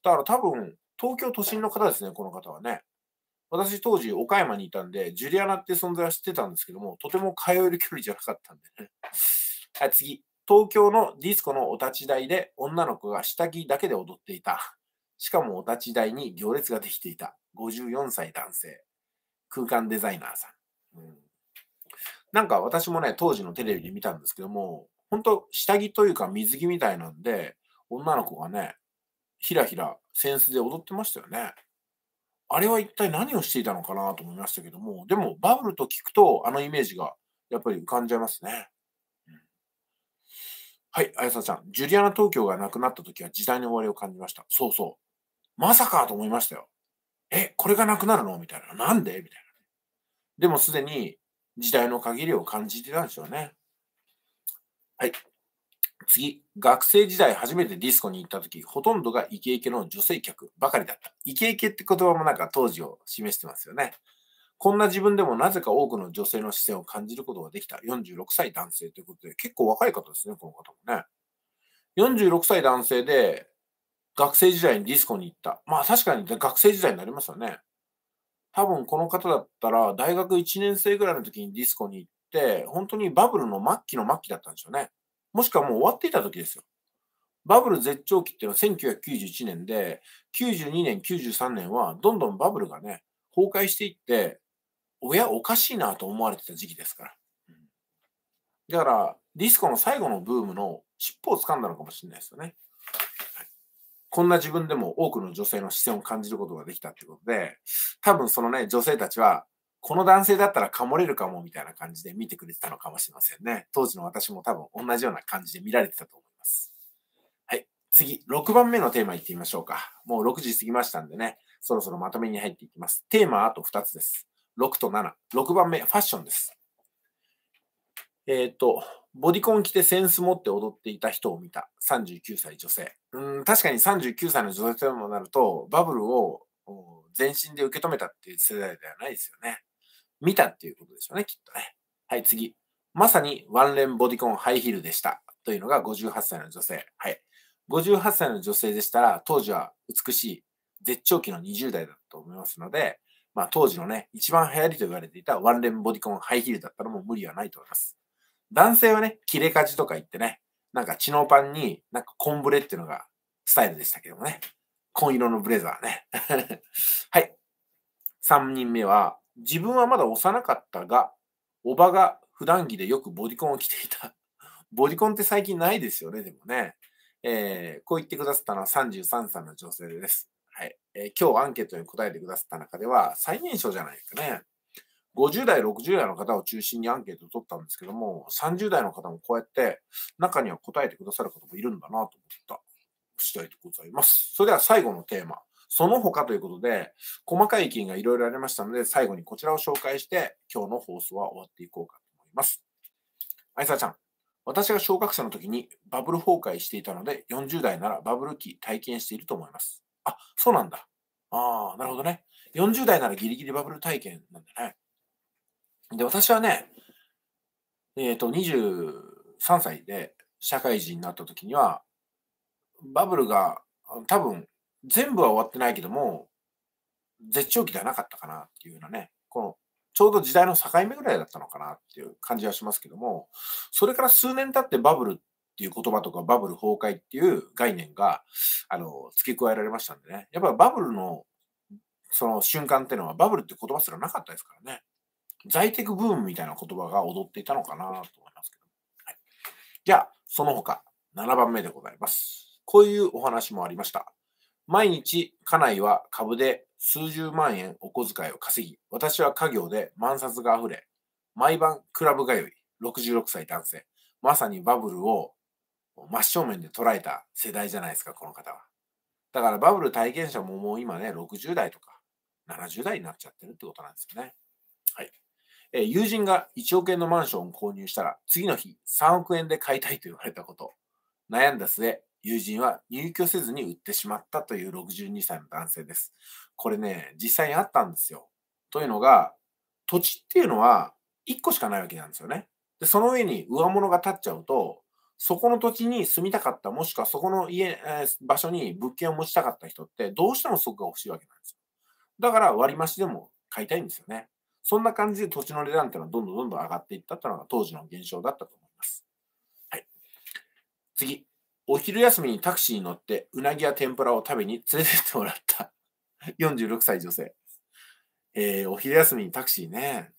だから多分、東京都心の方ですね、この方はね。私当時岡山にいたんで、ジュリアナって存在は知ってたんですけども、とても通える距離じゃなかったんでね。はい、次。東京のディスコのお立ち台で女の子が下着だけで踊っていた。しかもお立ち台に行列ができていた。54歳男性。空間デザイナーさん。うん、なんか私もね、当時のテレビで見たんですけども、本当下着というか水着みたいなんで、女の子がね、ひらひらセンスで踊ってましたよね。あれは一体何をしていたのかなと思いましたけども、でもバブルと聞くと、あのイメージがやっぱり浮かんじゃいますね。うん、はい、あやさちゃん。ジュリアナ東京が亡くなった時は時代の終わりを感じました。そうそう。まさかと思いましたよ。え、これがなくなるのみたいな。なんでみたいな。でもすでに時代の限りを感じてたんでしょうね。はい。次、学生時代初めてディスコに行った時、ほとんどがイケイケの女性客ばかりだった。イケイケって言葉もなんか当時を示してますよね。こんな自分でもなぜか多くの女性の視線を感じることができた46歳男性ということで、結構若い方ですね、この方もね。46歳男性で学生時代にディスコに行った。まあ確かに学生時代になりますよね。多分この方だったら大学1年生ぐらいの時にディスコに行って、本当にバブルの末期の末期だったんでしょうね。もしくはもう終わっていた時ですよ。バブル絶頂期っていうのは1991年で、92年、93年はどんどんバブルがね、崩壊していって、親おかしいなと思われてた時期ですから。だから、ディスコの最後のブームの尻尾を掴んだのかもしれないですよね。こんな自分でも多くの女性の視線を感じることができたってことで、多分そのね、女性たちは、この男性だったらかもれるかもみたいな感じで見てくれてたのかもしれませんね。当時の私も多分同じような感じで見られてたと思います。はい。次、6番目のテーマいってみましょうか。もう6時過ぎましたんでね、そろそろまとめに入っていきます。テーマはあと2つです。6と7。6番目、ファッションです。えっ、ー、と、ボディコン着てセンス持って踊っていた人を見た。39歳女性。うん、確かに39歳の女性ともなると、バブルを全身で受け止めたっていう世代ではないですよね。見たっていうことでしょうね、きっとね。はい、次。まさにワンレンボディコンハイヒールでした。というのが58歳の女性。はい。58歳の女性でしたら、当時は美しい、絶頂期の20代だったと思いますので、まあ当時のね、一番流行りと言われていたワンレンボディコンハイヒールだったのも無理はないと思います。男性はね、切れ味とか言ってね、なんかチノパンになんかコンブレっていうのがスタイルでしたけどもね。紺色のブレザーね。はい。3人目は、自分はまだ幼かったが、おばが普段着でよくボディコンを着ていた。ボディコンって最近ないですよね、でもね。えー、こう言ってくださったのは33歳の女性です。はい。えー、今日アンケートに答えてくださった中では最年少じゃないですかね。50代、60代の方を中心にアンケートを取ったんですけども、30代の方もこうやって中には答えてくださる方もいるんだなと思った次第でございます。それでは最後のテーマ。その他ということで、細かい意見がいろいろありましたので、最後にこちらを紹介して、今日の放送は終わっていこうかと思います。あいさちゃん、私が小学生の時にバブル崩壊していたので、40代ならバブル期体験していると思います。あ、そうなんだ。ああ、なるほどね。40代ならギリギリバブル体験なんだね。で、私はね、えっ、ー、と、23歳で社会人になった時には、バブルが多分全部は終わってないけども、絶頂期ではなかったかなっていうようなね、この、ちょうど時代の境目ぐらいだったのかなっていう感じはしますけども、それから数年経ってバブルっていう言葉とかバブル崩壊っていう概念が、あの、付け加えられましたんでね、やっぱバブルのその瞬間っていうのはバブルって言葉すらなかったですからね、在宅ブームみたいな言葉が踊っていたのかなと思いますけど。はい、じゃあ、その他、7番目でございます。こういうお話もありました。毎日、家内は株で数十万円お小遣いを稼ぎ、私は家業で万札が溢れ、毎晩クラブ通い、66歳男性。まさにバブルを真正面で捉えた世代じゃないですか、この方は。だからバブル体験者ももう今ね、60代とか70代になっちゃってるってことなんですよね。はい。え友人が1億円のマンションを購入したら、次の日3億円で買いたいと言われたこと。悩んだ末、友人は入居せずに売ってしまったという62歳の男性です。これね、実際にあったんですよ。というのが、土地っていうのは1個しかないわけなんですよね。で、その上に上物が立っちゃうと、そこの土地に住みたかった、もしくはそこの家、えー、場所に物件を持ちたかった人って、どうしてもそこが欲しいわけなんですよ。だから割増でも買いたいんですよね。そんな感じで土地の値段っていうのはどんどんどんどん上がっていったっていうのが当時の現象だったと思います。はい。次。お昼休みにタクシーに乗って、うなぎや天ぷらを食べに連れてってもらった。46 歳女性。えー、お昼休みにタクシーね。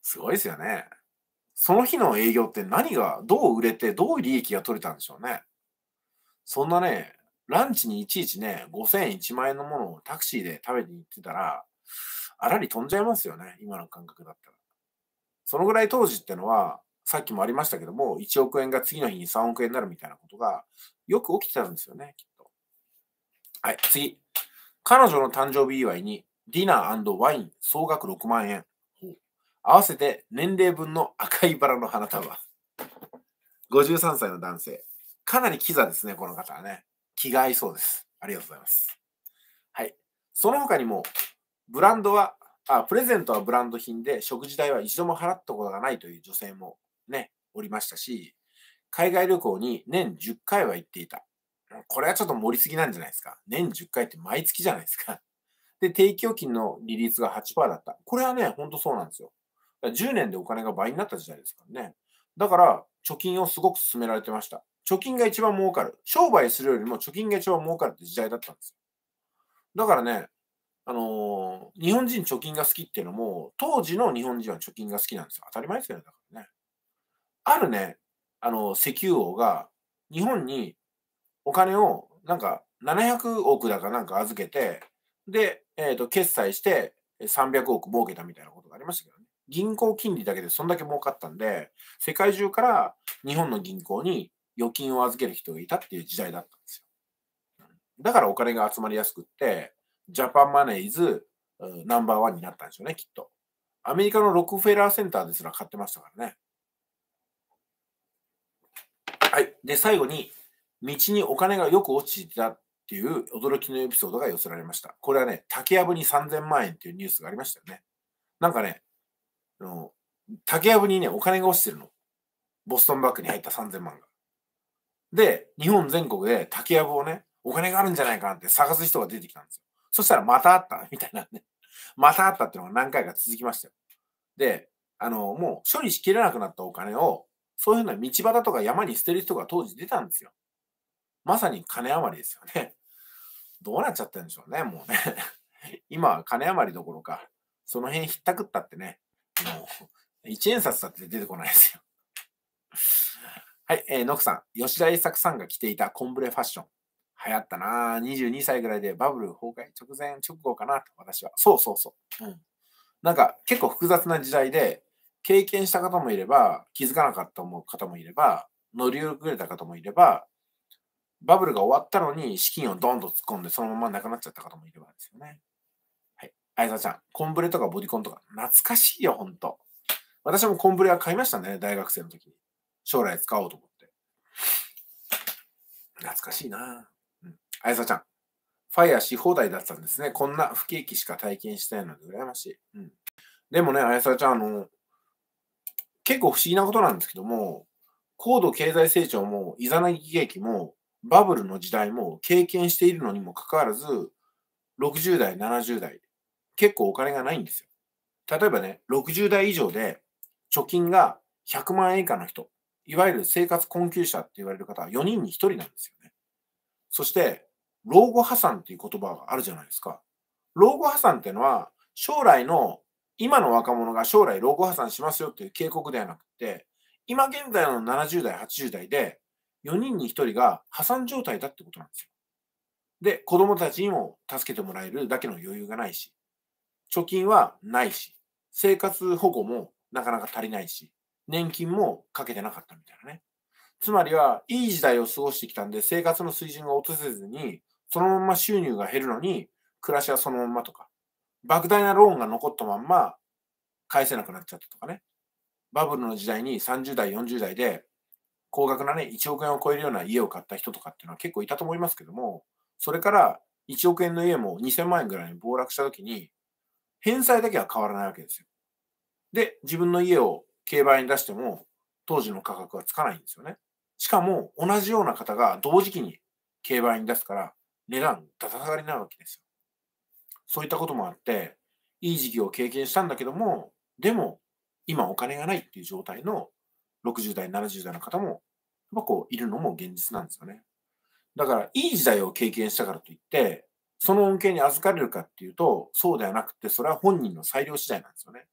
すごいですよね。その日の営業って何が、どう売れて、どう利益が取れたんでしょうね。そんなね、ランチにいちいちね、5000円1万円のものをタクシーで食べに行ってたら、あらり飛んじゃいますよね。今の感覚だったら。そのぐらい当時ってのは、さっきもありましたけども、1億円が次の日に3億円になるみたいなことがよく起きてたんですよね、きっと。はい、次。彼女の誕生日祝いにディナーワイン総額6万円。合わせて年齢分の赤いバラの花束。53歳の男性。かなりキザですね、この方はね。気が合いそうです。ありがとうございます。はい。その他にも、ブランドは、あ、プレゼントはブランド品で、食事代は一度も払ったことがないという女性もね、おりましたし、海外旅行に年10回は行っていた。これはちょっと盛りすぎなんじゃないですか。年10回って毎月じゃないですか。で、定期預金の利率が8%だった。これはね、ほんとそうなんですよ。10年でお金が倍になった時代ですからね。だから、貯金をすごく勧められてました。貯金が一番儲かる。商売するよりも貯金が一番儲かるって時代だったんですよ。だからね、あのー、日本人貯金が好きっていうのも、当時の日本人は貯金が好きなんですよ。当たり前ですよね、だからね。あるね、あの、石油王が、日本にお金を、なんか、700億だかなんか預けて、で、えっ、ー、と、決済して300億儲けたみたいなことがありましたけどね。銀行金利だけでそんだけ儲かったんで、世界中から日本の銀行に預金を預ける人がいたっていう時代だったんですよ。だからお金が集まりやすくって、ジャパンマネーズナンバーワンになったんですよね、きっと。アメリカのロックフェラーセンターですら買ってましたからね。はい。で、最後に、道にお金がよく落ちてたっていう驚きのエピソードが寄せられました。これはね、竹やぶに3000万円っていうニュースがありましたよね。なんかね、あの竹やぶにね、お金が落ちてるの。ボストンバッグに入った3000万が。で、日本全国で竹やぶをね、お金があるんじゃないかなって探す人が出てきたんですよ。そしたらまたあったみたいなね。またあったっていうのが何回か続きましたよ。で、あの、もう処理しきれなくなったお金をそういうふうな道端とか山に捨てる人が当時出たんですよ。まさに金余りですよね。どうなっちゃったんでしょうね、もうね。今は金余りどころか、その辺ひったくったってね、もう、一円札だって出てこないですよ。はい、えー、ノクさん。吉田栄作さんが着ていたコンブレファッション。流行ったな22歳ぐらいでバブル崩壊直前直後かなと、私は。そうそうそう。うん。なんか、結構複雑な時代で、経験した方もいれば、気づかなかった方もいれば、乗り遅れた方もいれば、バブルが終わったのに資金をんどと突っ込んでそのままなくなっちゃった方もいればですよね。はい。あやさちゃん、コンブレとかボディコンとか懐かしいよ、ほんと。私もコンブレは買いましたね、大学生の時に。将来使おうと思って。懐かしいなうん。あやさちゃん、ファイヤーし放題だったんですね。こんな不景気しか体験してないので羨ましい。うん。でもね、あやさちゃん、あの、結構不思議なことなんですけども、高度経済成長も、イザナギ劇も、バブルの時代も経験しているのにもかかわらず、60代、70代、結構お金がないんですよ。例えばね、60代以上で貯金が100万円以下の人、いわゆる生活困窮者って言われる方は4人に1人なんですよね。そして、老後破産っていう言葉があるじゃないですか。老後破産っていうのは、将来の今の若者が将来老後破産しますよという警告ではなくて、今現在の70代、80代で、4人に1人が破産状態だってことなんですよ。で、子供たちにも助けてもらえるだけの余裕がないし、貯金はないし、生活保護もなかなか足りないし、年金もかけてなかったみたいなね。つまりは、いい時代を過ごしてきたんで、生活の水準が落とせずに、そのまま収入が減るのに、暮らしはそのままとか、莫大なローンが残ったまんま返せなくなっちゃったとかね。バブルの時代に30代、40代で高額なね、1億円を超えるような家を買った人とかっていうのは結構いたと思いますけども、それから1億円の家も2000万円ぐらいに暴落した時に、返済だけは変わらないわけですよ。で、自分の家を競売に出しても、当時の価格はつかないんですよね。しかも、同じような方が同時期に競売に出すから、値段、だた。下がりなわけですよ。そういったこともあって、いい時期を経験したんだけども、でも、今お金がないっていう状態の60代、70代の方も、やっこう、いるのも現実なんですよね。だから、いい時代を経験したからといって、その恩恵に預かれるかっていうと、そうではなくて、それは本人の裁量次第なんですよね。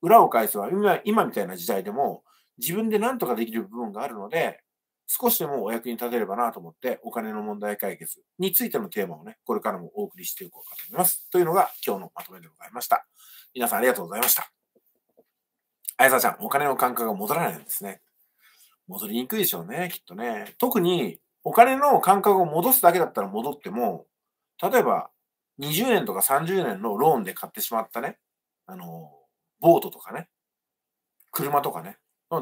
裏を返せば、今、今みたいな時代でも、自分で何とかできる部分があるので、少しでもお役に立てればなと思って、お金の問題解決についてのテーマをね、これからもお送りしていこうかと思います。というのが今日のまとめでございました。皆さんありがとうございました。あやさちゃん、お金の感覚が戻らないんですね。戻りにくいでしょうね、きっとね。特に、お金の感覚を戻すだけだったら戻っても、例えば、20年とか30年のローンで買ってしまったね、あの、ボートとかね、車とかね、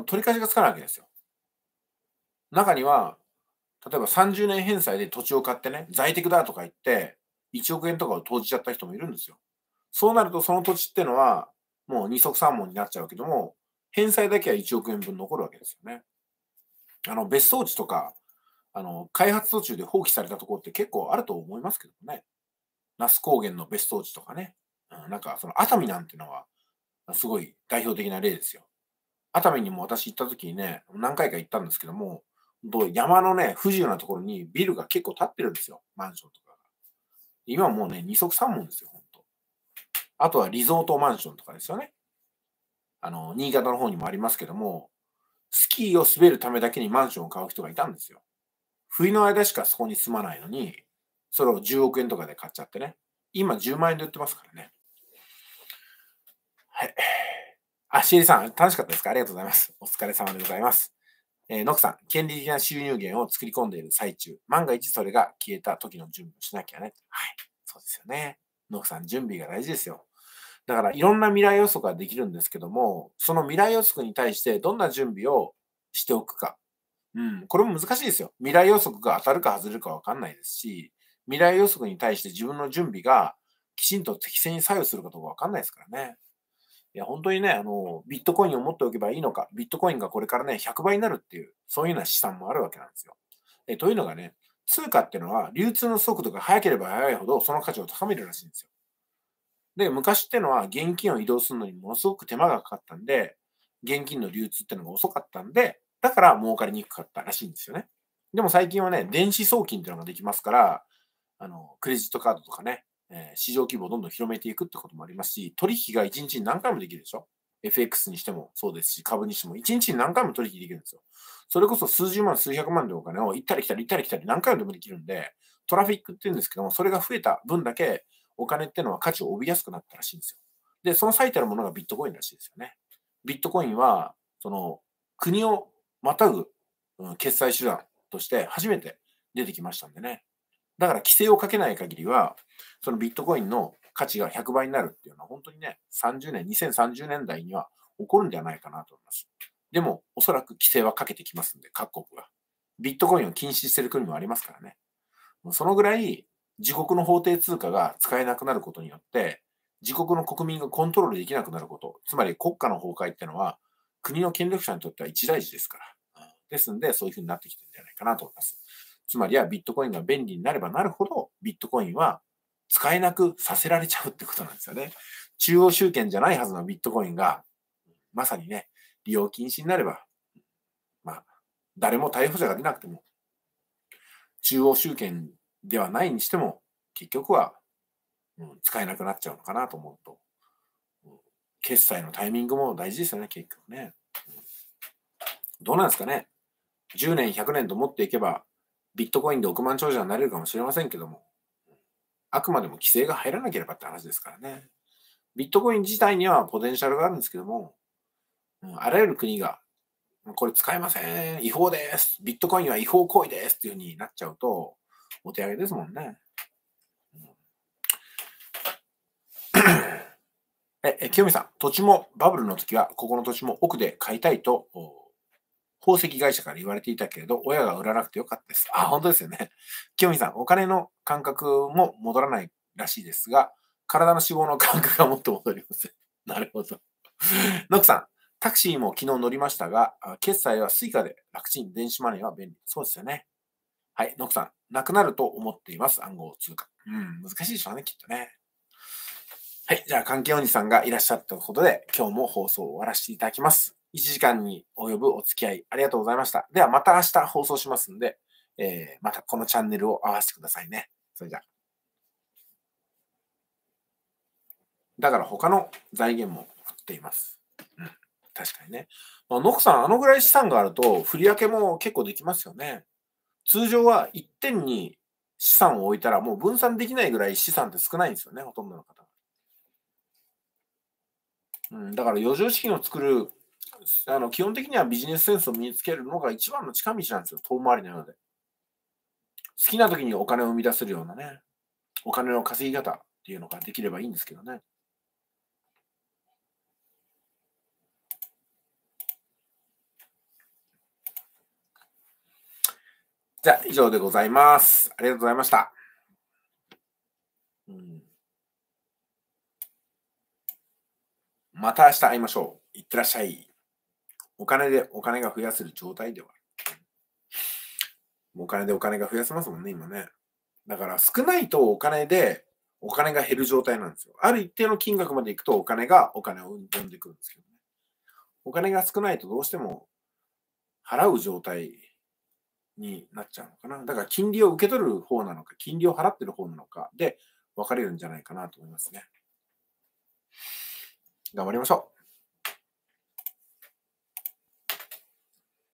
取り返しがつかないわけですよ。中には、例えば30年返済で土地を買ってね、在宅だとか言って、1億円とかを投じちゃった人もいるんですよ。そうなると、その土地ってのは、もう二足三門になっちゃうけども、返済だけは1億円分残るわけですよね。あの、別荘地とか、あの、開発途中で放棄されたところって結構あると思いますけどもね。那須高原の別荘地とかね。うん、なんか、その熱海なんてのは、すごい代表的な例ですよ。熱海にも私行った時にね、何回か行ったんですけども、と山のね、不自由なところにビルが結構建ってるんですよ。マンションとかが。今もうね、二足三門ですよ、本当あとはリゾートマンションとかですよね。あの、新潟の方にもありますけども、スキーを滑るためだけにマンションを買う人がいたんですよ。冬の間しかそこに住まないのに、それを10億円とかで買っちゃってね。今10万円で売ってますからね。はい。あ、シエリさん、楽しかったですかありがとうございます。お疲れ様でございます。えー、ノクさん、権利的な収入源を作り込んでいる最中、万が一それが消えた時の準備をしなきゃね。はい、そうですよね。ノクさん、準備が大事ですよ。だから、いろんな未来予測ができるんですけども、その未来予測に対してどんな準備をしておくか。うん、これも難しいですよ。未来予測が当たるか外れるかわかんないですし、未来予測に対して自分の準備がきちんと適正に作用するかどうかわかんないですからね。いや、本当にね、あの、ビットコインを持っておけばいいのか、ビットコインがこれからね、100倍になるっていう、そういうような試算もあるわけなんですよ。えというのがね、通貨っていうのは、流通の速度が速ければ速いほど、その価値を高めるらしいんですよ。で、昔っていうのは、現金を移動するのにものすごく手間がかかったんで、現金の流通っていうのが遅かったんで、だから儲かりにくかったらしいんですよね。でも最近はね、電子送金っていうのができますから、あの、クレジットカードとかね、えー、市場規模をどんどん広めていくってこともありますし、取引が1日に何回もできるでしょ ?FX にしてもそうですし、株にしても1日に何回も取引できるんですよ。それこそ数十万、数百万でお金を行ったり来たり行ったり来たり何回でもできるんで、トラフィックって言うんですけども、それが増えた分だけお金ってのは価値を帯びやすくなったらしいんですよ。で、その最たるものがビットコインらしいですよね。ビットコインは、その国をまたぐ決済手段として初めて出てきましたんでね。だから規制をかけない限りは、そのビットコインの価値が100倍になるっていうのは、本当にね、30年、2030年代には起こるんではないかなと思います。でも、おそらく規制はかけてきますんで、各国が。ビットコインを禁止してる国もありますからね。そのぐらい、自国の法定通貨が使えなくなることによって、自国の国民がコントロールできなくなること、つまり国家の崩壊っていうのは、国の権力者にとっては一大事ですから。ですんで、そういうふうになってきてるんじゃないかなと思います。つまりはビットコインが便利になればなるほど、ビットコインは使えなくさせられちゃうってことなんですよね。中央集権じゃないはずのビットコインが、まさにね、利用禁止になれば、まあ、誰も逮捕者が出なくても、中央集権ではないにしても、結局は、うん、使えなくなっちゃうのかなと思うと、うん、決済のタイミングも大事ですよね、結局ね。うん、どうなんですかね。10年、100年と持っていけば、ビットコインで億万長者になれるかもしれませんけども、あくまでも規制が入らなければって話ですからね。ビットコイン自体にはポテンシャルがあるんですけども、あらゆる国が、これ使えません、違法です、ビットコインは違法行為ですっていうふうになっちゃうと、お手上げですもんね。え、え清美さん、土地もバブルの時は、ここの土地も奥で買いたいと宝石会社から言われていたけれど、親が売らなくてよかったです。あ、本当ですよね。清美さん、お金の感覚も戻らないらしいですが、体の脂肪の感覚がもっと戻ります。なるほど。ノクさん、タクシーも昨日乗りましたが、決済は Suica で楽ちん、電子マネーは便利。そうですよね。はい、ノクさん、なくなると思っています、暗号通貨。うん、難しいでしょうね、きっとね。はい、じゃあ、関係おじさんがいらっしゃったことで、今日も放送を終わらせていただきます。1時間に及ぶお付き合いありがとうございました。ではまた明日放送しますんで、えー、またこのチャンネルを合わせてくださいね。それじゃだから他の財源も振っています。うん、確かにね。まあ、ノクさん、あのぐらい資産があると、振り分けも結構できますよね。通常は1点に資産を置いたら、もう分散できないぐらい資産って少ないんですよね、ほとんどの方は。うん、だから余剰資金を作るあの基本的にはビジネスセンスを身につけるのが一番の近道なんですよ、遠回りのようで。好きな時にお金を生み出せるようなね、お金の稼ぎ方っていうのができればいいんですけどね。じゃあ、以上でございます。ありがとうございました。また明日会いましょう。いってらっしゃい。お金でお金が増やせる状態ではお金でお金が増やせますもんね、今ね。だから少ないとお金でお金が減る状態なんですよ。ある一定の金額までいくとお金がお金を生んでくるんですけどね。お金が少ないとどうしても払う状態になっちゃうのかな。だから金利を受け取る方なのか、金利を払ってる方なのかで分かれるんじゃないかなと思いますね。頑張りましょう。